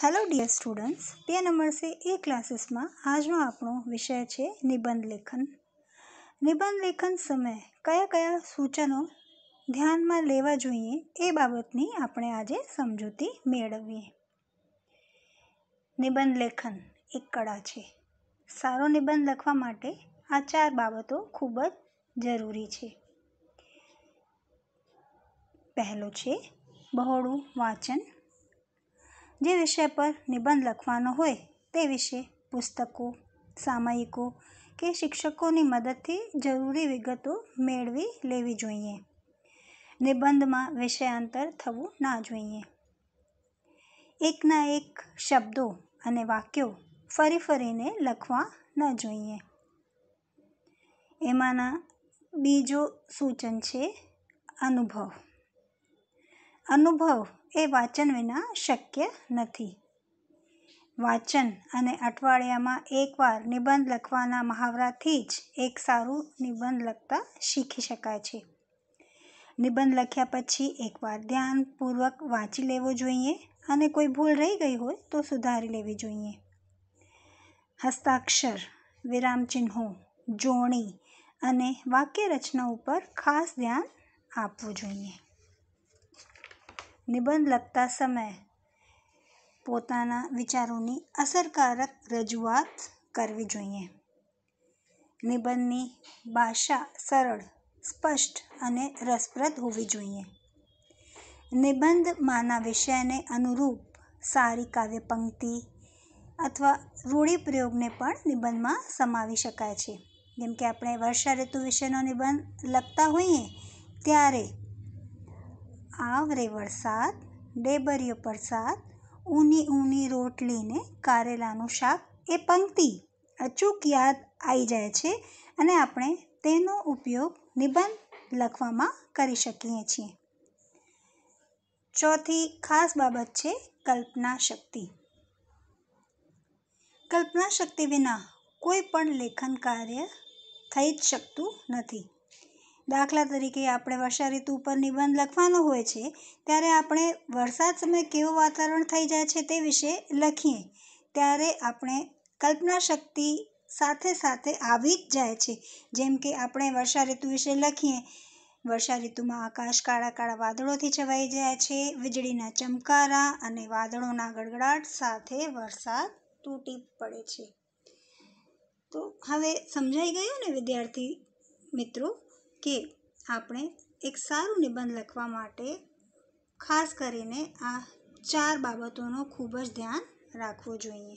hello dear students બે number સે એ ક્લાસીસમાં આજનો આપણો વિષય છે નિબંધ લેખન નિબંધ લેખન સમયે કયા કયા સૂચનો ધ્યાનમાં લેવા જોઈએ એ બાબતની આપણે આજે સમજૂતી મેળવીએ નિબંધ લેખન એક કળા છે સારો નિબંધ લખવા માટે આ ચાર બાબતો ખૂબ જ જરૂરી છે પહેલું છે બહોળું વાંચન જે વિષય પર નિબંધ લખવાનો હોય તે વિશે પુસ્તકો સામયિકો કે શિક્ષકોની મદદથી જરૂરી વિગતો મેળવી લેવી જોઈએ નિબંધમાં વિષયાંતર થવું ના જોઈએ એકના એક શબ્દો અને વાક્યો ફરી ફરીને લખવા ન જોઈએ એમાંના બીજો સૂચન છે અનુભવ અનુભવ એ વાંચન વિના શક્ય નથી વાંચન અને અઠવાડિયામાં એકવાર નિબંધ લખવાના મહાવરાથી જ એક સારું નિબંધ લખતા શીખી શકાય છે નિબંધ લખ્યા પછી એકવાર ધ્યાનપૂર્વક વાંચી લેવો જોઈએ અને કોઈ ભૂલ રહી ગઈ હોય તો સુધારી લેવી જોઈએ હસ્તાક્ષર વિરામચિહ્નો જોણી અને વાક્ય રચના ઉપર ખાસ ધ્યાન આપવું જોઈએ નિબંધ લખતા સમયે પોતાના વિચારોની અસરકારક રજૂઆત કરવી જોઈએ નિબંધની ભાષા સરળ સ્પષ્ટ અને રસપ્રદ હોવી જોઈએ નિબંધમાંના વિષયને અનુરૂપ સારી કાવ્ય પંક્તિ અથવા રૂઢિપ્રયોગને પણ નિબંધમાં સમાવી શકાય છે જેમ કે આપણે વર્ષા ઋતુ વિશેનો નિબંધ લખતા હોઈએ ત્યારે આવરે વરસાદ ડેબરિયો પરસાદ ઊની ઊની રોટલી ને કારેલાનું શાક એ પંક્તિ અચૂક યાદ આવી જાય છે અને આપણે તેનો ઉપયોગ નિબંધ લખવામાં કરી શકીએ છીએ ચોથી ખાસ બાબત છે કલ્પના શક્તિ કલ્પના શક્તિ વિના કોઈ પણ લેખન કાર્ય થઈ જ શકતું નથી દાખલા તરીકે આપણે વર્ષા ઋતુ ઉપર નિબંધ લખવાનો હોય છે ત્યારે આપણે વરસાદ સમયે કેવું વાતાવરણ થઈ જાય છે તે વિશે લખીએ ત્યારે આપણે કલ્પના શક્તિ સાથે સાથે આવી જ જાય છે જેમ કે આપણે વર્ષા ઋતુ વિશે લખીએ વર્ષા ઋતુમાં આકાશ કાળા કાળા વાદળોથી છવાઈ જાય છે વીજળીના ચમકારા અને વાદળોના ગડગડાટ સાથે વરસાદ તૂટી પડે છે તો હવે સમજાઈ ગયું ને વિદ્યાર્થી મિત્રો કે આપણે એક સારું નિબંધ લખવા માટે ખાસ કરીને આ ચાર બાબતોનો ખૂબ જ ધ્યાન રાખવું જોઈએ